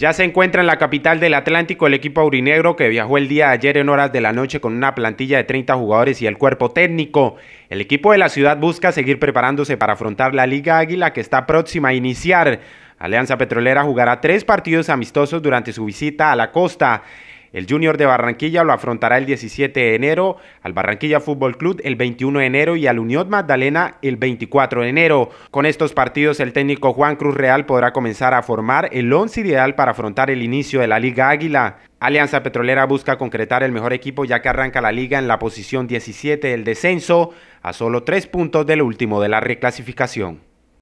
Ya se encuentra en la capital del Atlántico el equipo aurinegro que viajó el día de ayer en horas de la noche con una plantilla de 30 jugadores y el cuerpo técnico. El equipo de la ciudad busca seguir preparándose para afrontar la Liga Águila que está próxima a iniciar. Alianza Petrolera jugará tres partidos amistosos durante su visita a la costa. El Junior de Barranquilla lo afrontará el 17 de enero, al Barranquilla Fútbol Club el 21 de enero y al Unión Magdalena el 24 de enero. Con estos partidos el técnico Juan Cruz Real podrá comenzar a formar el once ideal para afrontar el inicio de la Liga Águila. Alianza Petrolera busca concretar el mejor equipo ya que arranca la liga en la posición 17 del descenso, a solo tres puntos del último de la reclasificación.